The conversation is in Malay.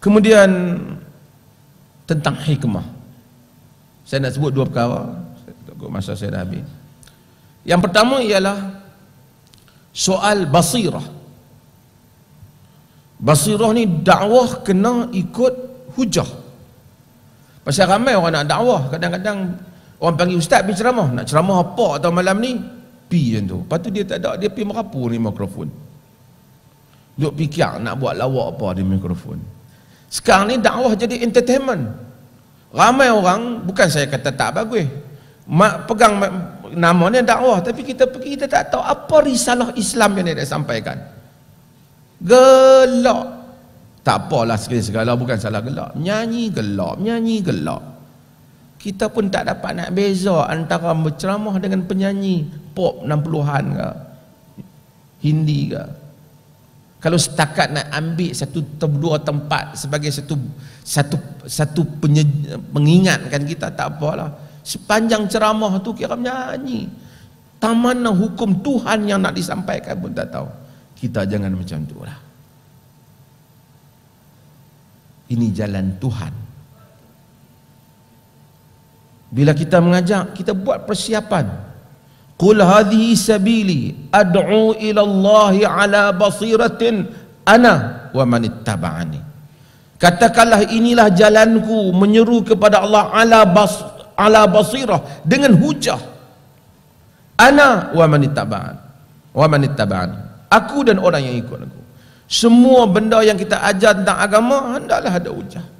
Kemudian tentang hikmah. Saya nak sebut dua perkara. Takut masa saya dah habis. Yang pertama ialah soal basirah. Basirah ni dakwah kena ikut hujah. Pasal ramai orang nak dakwah, kadang-kadang orang panggil ustaz pergi ceramah, nak ceramah apa atau malam ni? Pi je tu. Lepas dia tak ada, dia pi merapu ni mikrofon. Duk fikir nak buat lawak apa di mikrofon. Sekarang ni dakwah jadi entertainment. Ramai orang, bukan saya kata tak bagus. Mak pegang namanya dakwah tapi kita pergi kita tak tahu apa risalah Islam yang dia sampaikan. Gelak. Tak apalah sekali segala bukan salah gelak. Nyanyi gelak, nyanyi gelak. Kita pun tak dapat nak beza antara berceramah dengan penyanyi pop 60-an ke. Hindi ke kalau setakat nak ambil satu dua tempat sebagai satu satu satu penye, mengingatkan kita tak apalah sepanjang ceramah tu kira menyanyi taman hukum Tuhan yang nak disampaikan pun tak tahu kita jangan macam tu lah ini jalan Tuhan bila kita mengajak kita buat persiapan قل هذه sabili. أدعو إلى الله على بصيرة أنا ومن اتبعني Katakanlah inilah jalanku menyeru kepada Allah ala bas ala basirah dengan hujah. Ana wa man ittaba'an. Wa man Aku dan orang yang ikut aku. Semua benda yang kita ajar tentang agama hendaklah ada hujah.